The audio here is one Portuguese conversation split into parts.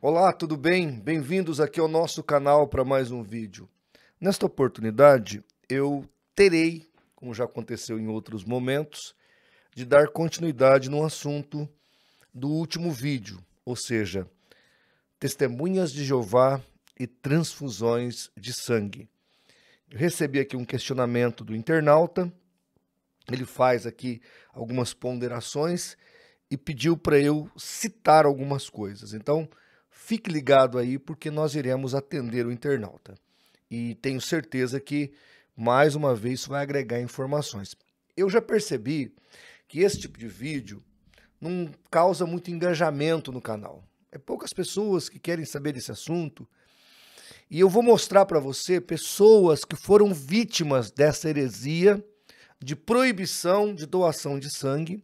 Olá, tudo bem? Bem-vindos aqui ao nosso canal para mais um vídeo. Nesta oportunidade, eu terei, como já aconteceu em outros momentos, de dar continuidade no assunto do último vídeo, ou seja, testemunhas de Jeová e transfusões de sangue. Eu recebi aqui um questionamento do internauta ele faz aqui algumas ponderações e pediu para eu citar algumas coisas. Então, fique ligado aí porque nós iremos atender o internauta. E tenho certeza que mais uma vez vai agregar informações. Eu já percebi que esse tipo de vídeo não causa muito engajamento no canal. É poucas pessoas que querem saber desse assunto. E eu vou mostrar para você pessoas que foram vítimas dessa heresia de proibição de doação de sangue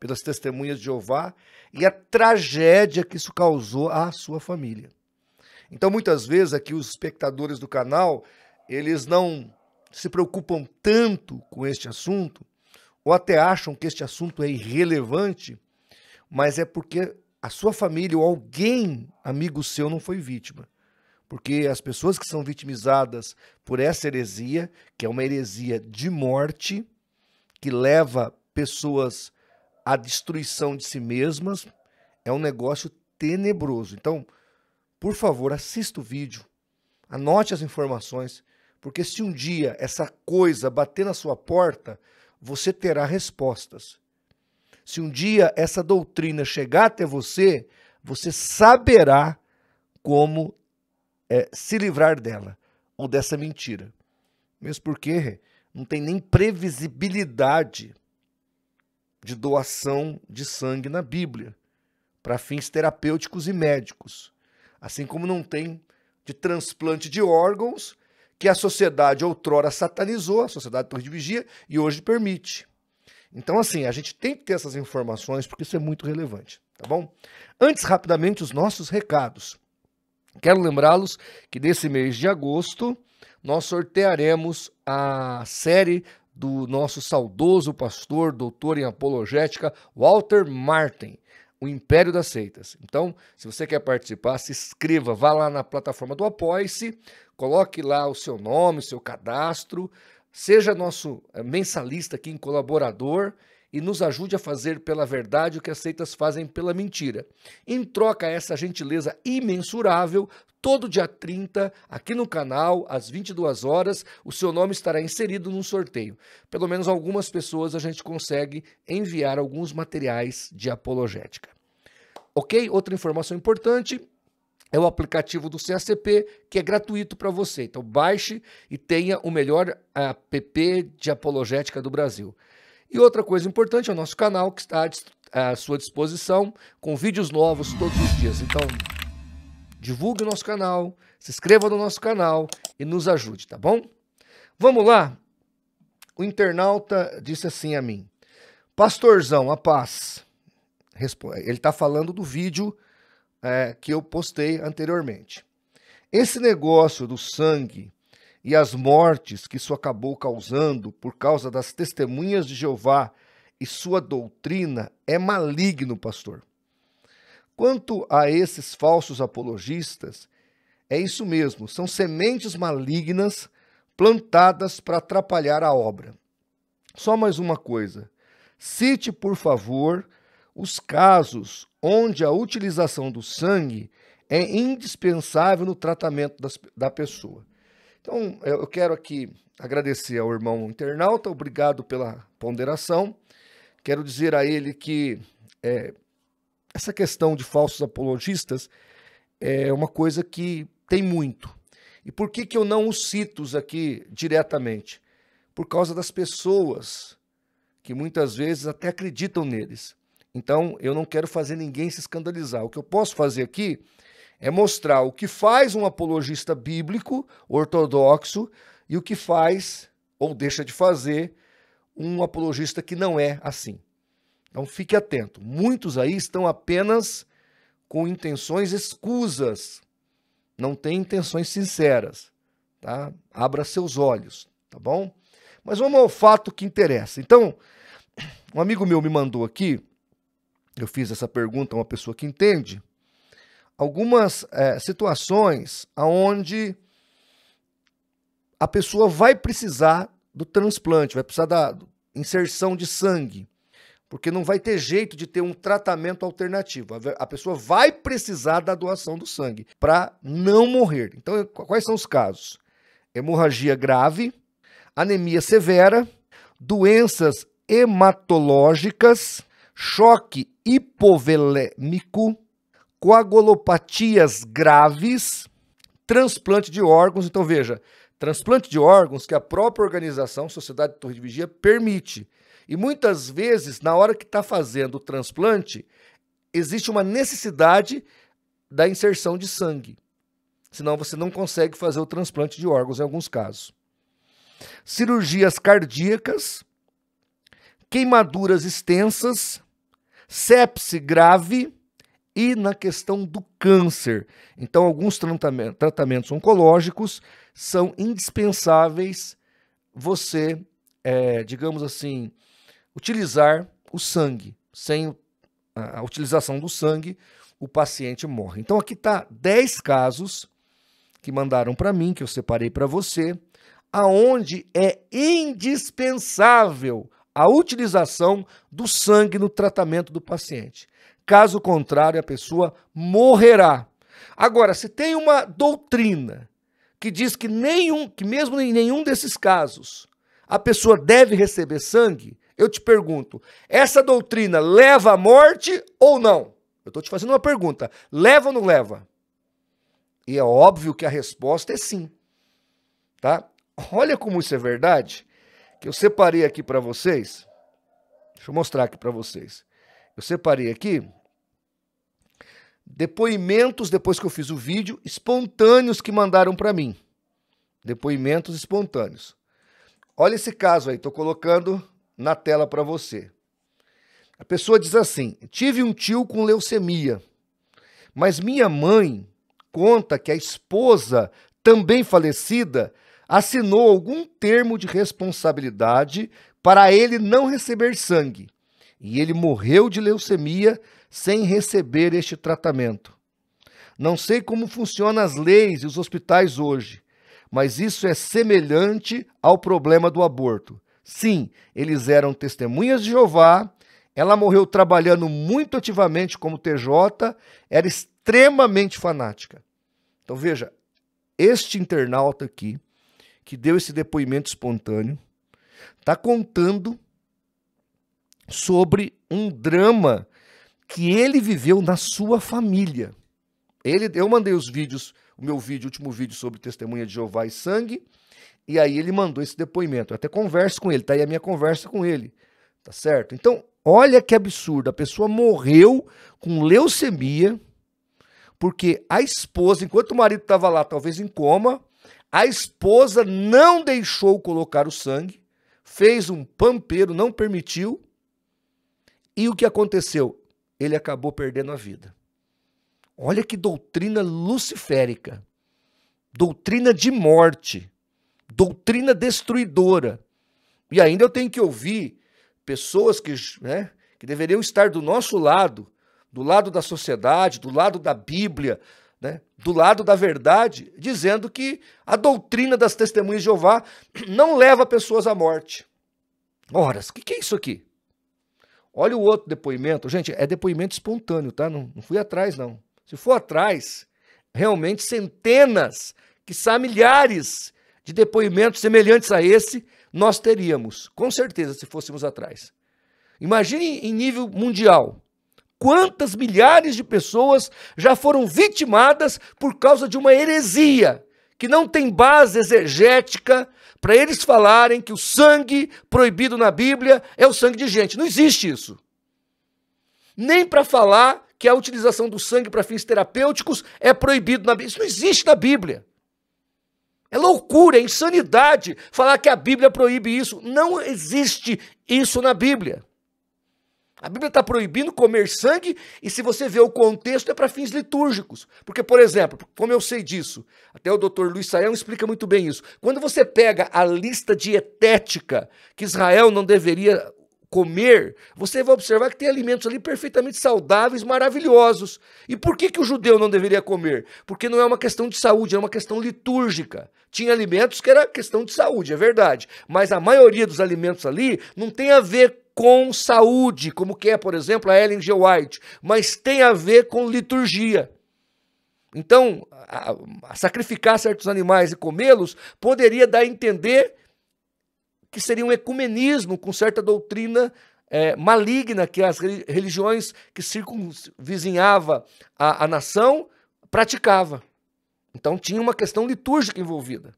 pelas testemunhas de Jeová e a tragédia que isso causou à sua família. Então, muitas vezes aqui os espectadores do canal, eles não se preocupam tanto com este assunto, ou até acham que este assunto é irrelevante, mas é porque a sua família ou alguém amigo seu não foi vítima. Porque as pessoas que são vitimizadas por essa heresia, que é uma heresia de morte, que leva pessoas à destruição de si mesmas é um negócio tenebroso. Então, por favor, assista o vídeo, anote as informações, porque se um dia essa coisa bater na sua porta, você terá respostas. Se um dia essa doutrina chegar até você, você saberá como é, se livrar dela ou dessa mentira. Mesmo porque não tem nem previsibilidade de doação de sangue na Bíblia, para fins terapêuticos e médicos. Assim como não tem de transplante de órgãos, que a sociedade outrora satanizou, a sociedade torre de vigia, e hoje permite. Então, assim, a gente tem que ter essas informações, porque isso é muito relevante, tá bom? Antes, rapidamente, os nossos recados. Quero lembrá-los que nesse mês de agosto nós sortearemos a série do nosso saudoso pastor, doutor em apologética, Walter Martin, O Império das Seitas. Então, se você quer participar, se inscreva, vá lá na plataforma do apoie coloque lá o seu nome, o seu cadastro, seja nosso eh, mensalista aqui em colaborador e nos ajude a fazer pela verdade o que as seitas fazem pela mentira. Em troca essa gentileza imensurável, todo dia 30, aqui no canal, às 22 horas, o seu nome estará inserido num sorteio. Pelo menos algumas pessoas a gente consegue enviar alguns materiais de apologética. Ok? Outra informação importante é o aplicativo do CACP, que é gratuito para você. Então baixe e tenha o melhor app de apologética do Brasil. E outra coisa importante é o nosso canal que está à sua disposição com vídeos novos todos os dias. Então, divulgue o nosso canal, se inscreva no nosso canal e nos ajude, tá bom? Vamos lá? O internauta disse assim a mim: Pastorzão, a paz. Ele está falando do vídeo é, que eu postei anteriormente. Esse negócio do sangue e as mortes que isso acabou causando por causa das testemunhas de Jeová e sua doutrina é maligno, pastor. Quanto a esses falsos apologistas, é isso mesmo, são sementes malignas plantadas para atrapalhar a obra. Só mais uma coisa. Cite, por favor, os casos onde a utilização do sangue é indispensável no tratamento das, da pessoa. Então, é, eu quero aqui agradecer ao irmão internauta, obrigado pela ponderação. Quero dizer a ele que é, essa questão de falsos apologistas é uma coisa que tem muito. E por que, que eu não os cito aqui diretamente? Por causa das pessoas que muitas vezes até acreditam neles. Então, eu não quero fazer ninguém se escandalizar. O que eu posso fazer aqui é mostrar o que faz um apologista bíblico ortodoxo e o que faz ou deixa de fazer um apologista que não é assim. Então fique atento. Muitos aí estão apenas com intenções escusas, não têm intenções sinceras, tá? Abra seus olhos, tá bom? Mas vamos ao fato que interessa. Então, um amigo meu me mandou aqui, eu fiz essa pergunta a uma pessoa que entende, algumas é, situações onde a pessoa vai precisar do transplante, vai precisar da inserção de sangue, porque não vai ter jeito de ter um tratamento alternativo. A pessoa vai precisar da doação do sangue para não morrer. Então, quais são os casos? Hemorragia grave, anemia severa, doenças hematológicas, choque hipovelémico, coagulopatias graves, transplante de órgãos. Então, veja, transplante de órgãos que a própria organização, Sociedade de Torre de Vigia, permite. E muitas vezes, na hora que está fazendo o transplante, existe uma necessidade da inserção de sangue. Senão você não consegue fazer o transplante de órgãos em alguns casos. Cirurgias cardíacas, queimaduras extensas, sepse grave, e na questão do câncer. Então, alguns tratamentos oncológicos são indispensáveis você, é, digamos assim, utilizar o sangue. Sem a utilização do sangue, o paciente morre. Então, aqui está 10 casos que mandaram para mim, que eu separei para você, aonde é indispensável a utilização do sangue no tratamento do paciente. Caso contrário, a pessoa morrerá. Agora, se tem uma doutrina que diz que nenhum, que mesmo em nenhum desses casos, a pessoa deve receber sangue, eu te pergunto, essa doutrina leva à morte ou não? Eu estou te fazendo uma pergunta. Leva ou não leva? E é óbvio que a resposta é sim. Tá? Olha como isso é verdade, que eu separei aqui para vocês. Deixa eu mostrar aqui para vocês. Eu separei aqui depoimentos depois que eu fiz o vídeo espontâneos que mandaram para mim. Depoimentos espontâneos. Olha esse caso aí, estou colocando na tela para você. A pessoa diz assim: tive um tio com leucemia, mas minha mãe conta que a esposa, também falecida, assinou algum termo de responsabilidade para ele não receber sangue e ele morreu de leucemia sem receber este tratamento. Não sei como funcionam as leis e os hospitais hoje, mas isso é semelhante ao problema do aborto. Sim, eles eram testemunhas de Jeová, ela morreu trabalhando muito ativamente como TJ, era extremamente fanática. Então veja, este internauta aqui, que deu esse depoimento espontâneo, está contando sobre um drama que ele viveu na sua família. Ele, eu mandei os vídeos, o meu vídeo, o último vídeo sobre testemunha de Jeová e sangue, e aí ele mandou esse depoimento. Eu até converso com ele, tá aí a minha conversa com ele. Tá certo? Então, olha que absurdo, a pessoa morreu com leucemia porque a esposa, enquanto o marido estava lá, talvez em coma, a esposa não deixou colocar o sangue, fez um pampeiro, não permitiu, e o que aconteceu? Ele acabou perdendo a vida. Olha que doutrina luciférica, doutrina de morte, doutrina destruidora. E ainda eu tenho que ouvir pessoas que, né, que deveriam estar do nosso lado, do lado da sociedade, do lado da Bíblia, né, do lado da verdade, dizendo que a doutrina das testemunhas de Jeová não leva pessoas à morte. Ora, o que, que é isso aqui? Olha o outro depoimento. Gente, é depoimento espontâneo, tá? Não, não fui atrás, não. Se for atrás, realmente centenas, que são milhares de depoimentos semelhantes a esse nós teríamos, com certeza, se fôssemos atrás. Imagine em nível mundial. Quantas milhares de pessoas já foram vitimadas por causa de uma heresia que não tem base exegética para eles falarem que o sangue proibido na Bíblia é o sangue de gente. Não existe isso. Nem para falar que a utilização do sangue para fins terapêuticos é proibido na Bíblia. Isso não existe na Bíblia. É loucura, é insanidade falar que a Bíblia proíbe isso. Não existe isso na Bíblia. A Bíblia está proibindo comer sangue, e se você vê o contexto, é para fins litúrgicos. Porque, por exemplo, como eu sei disso, até o doutor Luiz Saião explica muito bem isso. Quando você pega a lista dietética que Israel não deveria comer, você vai observar que tem alimentos ali perfeitamente saudáveis, maravilhosos. E por que, que o judeu não deveria comer? Porque não é uma questão de saúde, é uma questão litúrgica. Tinha alimentos que era questão de saúde, é verdade. Mas a maioria dos alimentos ali não tem a ver com saúde, como que é, por exemplo, a Ellen G. White, mas tem a ver com liturgia. Então, a, a sacrificar certos animais e comê-los poderia dar a entender que seria um ecumenismo com certa doutrina é, maligna que as religiões que circunvizinhava a, a nação praticava. Então tinha uma questão litúrgica envolvida.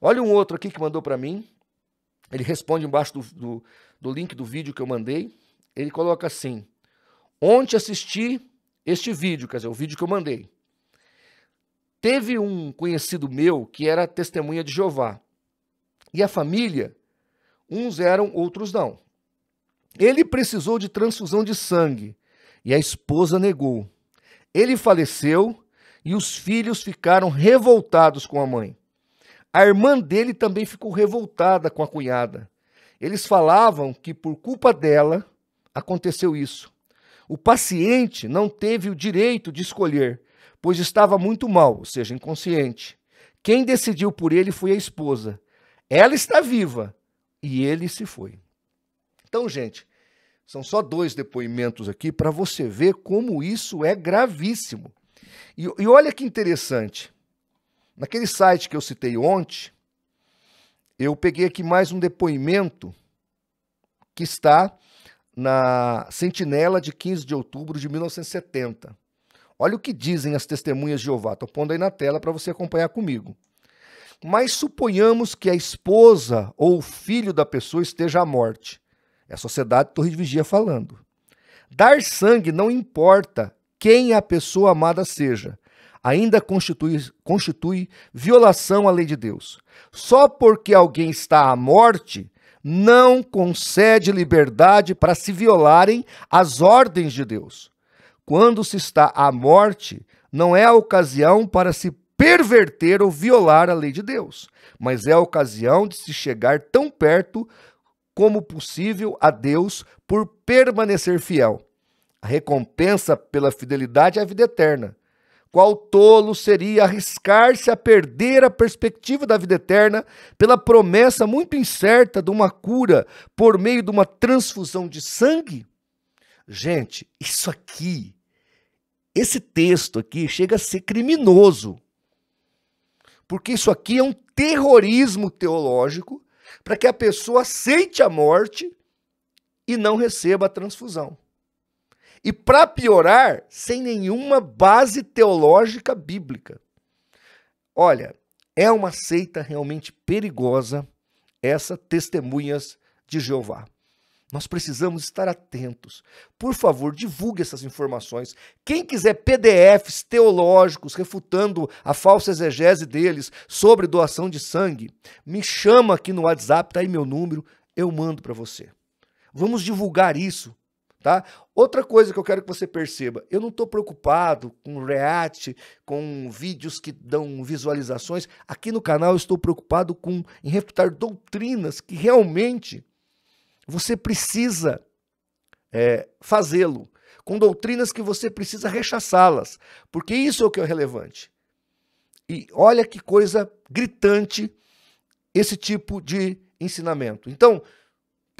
Olha um outro aqui que mandou para mim, ele responde embaixo do, do, do link do vídeo que eu mandei. Ele coloca assim: Ontem assisti este vídeo, quer dizer, o vídeo que eu mandei. Teve um conhecido meu que era testemunha de Jeová. E a família, uns eram, outros não. Ele precisou de transfusão de sangue e a esposa negou. Ele faleceu e os filhos ficaram revoltados com a mãe. A irmã dele também ficou revoltada com a cunhada. Eles falavam que por culpa dela aconteceu isso. O paciente não teve o direito de escolher, pois estava muito mal, ou seja, inconsciente. Quem decidiu por ele foi a esposa. Ela está viva e ele se foi. Então, gente, são só dois depoimentos aqui para você ver como isso é gravíssimo. E, e olha que interessante. Naquele site que eu citei ontem, eu peguei aqui mais um depoimento que está na Sentinela de 15 de outubro de 1970. Olha o que dizem as testemunhas de Jeová. Estou pondo aí na tela para você acompanhar comigo. Mas suponhamos que a esposa ou o filho da pessoa esteja à morte. É a sociedade Torre de Vigia falando. Dar sangue não importa quem a pessoa amada seja, ainda constitui, constitui violação à lei de Deus. Só porque alguém está à morte, não concede liberdade para se violarem as ordens de Deus. Quando se está à morte, não é a ocasião para se perverter ou violar a lei de Deus, mas é a ocasião de se chegar tão perto como possível a Deus por permanecer fiel. A recompensa pela fidelidade é a vida eterna, qual tolo seria arriscar-se a perder a perspectiva da vida eterna pela promessa muito incerta de uma cura por meio de uma transfusão de sangue? Gente, isso aqui, esse texto aqui, chega a ser criminoso. Porque isso aqui é um terrorismo teológico para que a pessoa aceite a morte e não receba a transfusão. E para piorar, sem nenhuma base teológica bíblica. Olha, é uma seita realmente perigosa essa testemunhas de Jeová. Nós precisamos estar atentos. Por favor, divulgue essas informações. Quem quiser PDFs teológicos refutando a falsa exegese deles sobre doação de sangue, me chama aqui no WhatsApp, tá aí meu número, eu mando para você. Vamos divulgar isso Tá? Outra coisa que eu quero que você perceba, eu não estou preocupado com react, com vídeos que dão visualizações. Aqui no canal eu estou preocupado com em refutar doutrinas que realmente você precisa é, fazê-lo, com doutrinas que você precisa rechaçá-las, porque isso é o que é relevante. E olha que coisa gritante esse tipo de ensinamento. Então,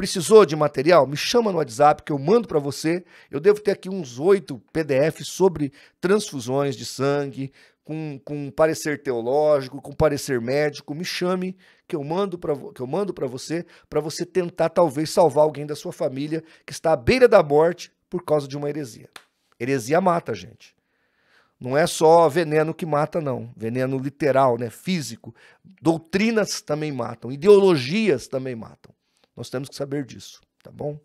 Precisou de material? Me chama no WhatsApp que eu mando para você. Eu devo ter aqui uns oito PDFs sobre transfusões de sangue, com, com parecer teológico, com parecer médico. Me chame que eu mando para que eu mando para você, para você tentar talvez salvar alguém da sua família que está à beira da morte por causa de uma heresia. Heresia mata, gente. Não é só veneno que mata, não. Veneno literal, né? físico. Doutrinas também matam, ideologias também matam. Nós temos que saber disso, tá bom?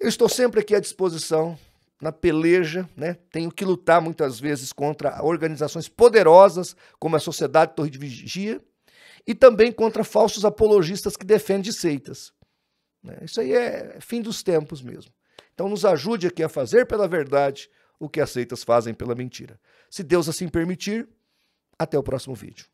Eu estou sempre aqui à disposição na peleja, né? Tenho que lutar muitas vezes contra organizações poderosas como a Sociedade Torre de Vigia e também contra falsos apologistas que defendem seitas. Né? Isso aí é fim dos tempos mesmo. Então nos ajude aqui a fazer pela verdade o que as seitas fazem pela mentira. Se Deus assim permitir, até o próximo vídeo.